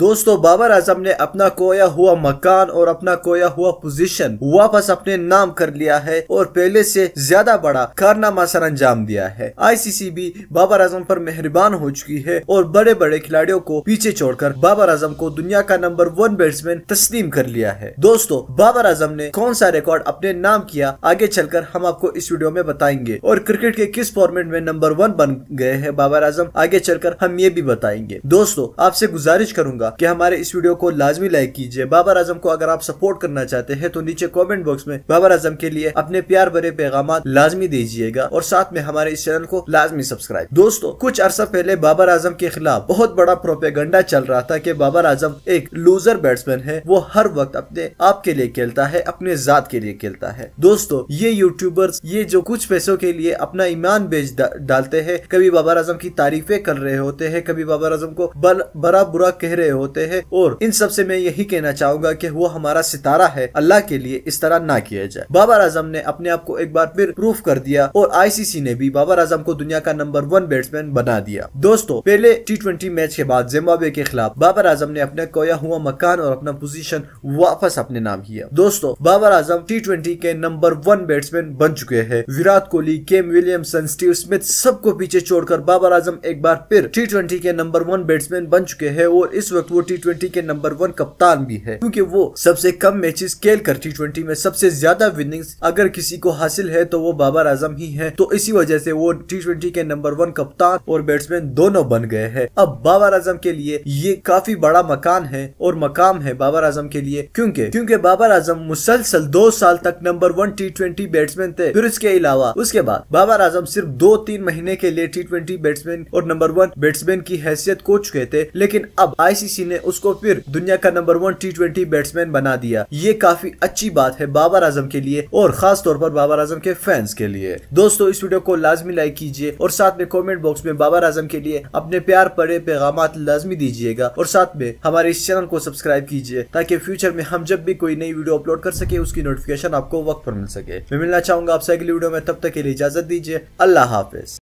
दोस्तों बाबर आजम ने अपना कोया हुआ मकान और अपना कोया हुआ पोजीशन वापस अपने नाम कर लिया है और पहले से ज्यादा बड़ा कारनामा सर अंजाम दिया है आईसीसी भी बाबर आजम पर मेहरबान हो चुकी है और बड़े बड़े खिलाड़ियों को पीछे छोड़कर बाबर आजम को दुनिया का नंबर वन बैट्समैन तस्लीम कर लिया है दोस्तों बाबर आजम ने कौन सा रिकॉर्ड अपने नाम किया आगे चलकर हम आपको इस वीडियो में बताएंगे और क्रिकेट के किस फॉर्मेट में नंबर वन बन गए है बाबर आजम आगे चलकर हम ये भी बताएंगे दोस्तों आपसे गुजारिश करूंगा कि हमारे इस वीडियो को लाजमी लाइक कीजिए बाबर आजम को अगर आप सपोर्ट करना चाहते हैं तो नीचे कॉमेंट बॉक्स में बाबर आजम के लिए अपने प्यार भरे पैगाम लाजमी दीजिएगा और साथ में हमारे इस चैनल को लाजमी सब्सक्राइब दोस्तों कुछ अरसा पहले बाबर आजम के खिलाफ बहुत बड़ा प्रोपेगंडा चल रहा था की बाबर आजम एक लूजर बैट्समैन है वो हर वक्त अपने आप के लिए खेलता है अपने जात के लिए खेलता है दोस्तों ये यूट्यूबर्स ये जो कुछ पैसों के लिए अपना ईमान बेच डालते हैं कभी बाबर आजम की तारीफे कर रहे होते हैं कभी बाबर आजम को बल, बड़ा बुरा कह रहे हो होते हैं और इन सब से मैं यही कहना चाहूंगा कि वो हमारा सितारा है अल्लाह के लिए इस तरह ना किया जाए बाबर आजम ने अपने आप को एक बार फिर प्रूफ कर दिया और आईसीसी ने भी बाबर आजम को दुनिया का नंबर वन बैट्समैन बना दिया दोस्तों पहले टी मैच के बाद जिम्बाबे के खिलाफ बाबर आजम ने अपने कोया हुआ मकान और अपना पोजिशन वापस अपने नाम किया दोस्तों बाबर आजम टी के नंबर वन बैट्समैन बन चुके हैं Virat Kohli Kane Williamson Steve Smith सबको पीछे छोड़कर बाबर आजम एक बार फिर टी के नंबर वन बैट्समैन बन चुके हैं और इस वक्त वक्त वो टी ट्वेंटी के नंबर वन कप्तान भी है क्योंकि वो सबसे कम मैचेस खेल कर टी ट्वेंटी में सबसे ज्यादा विनिंग अगर किसी को हासिल है तो वो बाबर आजम ही है तो इसी वजह से वो टी ट्वेंटी के नंबर वन कप्तान और बैट्समैन दोनों बन गए हैं अब बाबर आजम के लिए ये काफी बड़ा मकान है और मकाम है बाबर आजम के लिए क्योंकि क्योंकि बाबर आजम मुसलसल दो साल तक number one T twenty batsman थे फिर इसके अलावा उसके बाद बाबर आजम सिर्फ दो तीन महीने के लिए टी ट्वेंटी बैट्समैन और नंबर वन बैट्समैन की हैसियत को चुके थे लेकिन अब आईसीसी आईसीसी ने उसको फिर दुनिया का number one T twenty batsman बना दिया ये काफी अच्छी बात है बाबर आजम के लिए और खास तौर पर बाबर आजम के फैंस के लिए दोस्तों इस वीडियो को लाजमी लाइक कीजिए और साथ में कॉमेंट बॉक्स में बाबर आजम के लिए अपने प्यार पड़े पैगाम लाजमी दीजिएगा और साथ में हमारे इस चैनल को सब्सक्राइब कीजिए ताकि फ्यूचर में हम जब भी कोई नई वीडियो अपलोड कर सके उसकी नोटिफिकेशन आपको वक्त पर मिल सके मैं मिलना चाहूंगा आपसे अगली वीडियो में तब तक के लिए इजाजत दीजिए अल्लाह हाफिज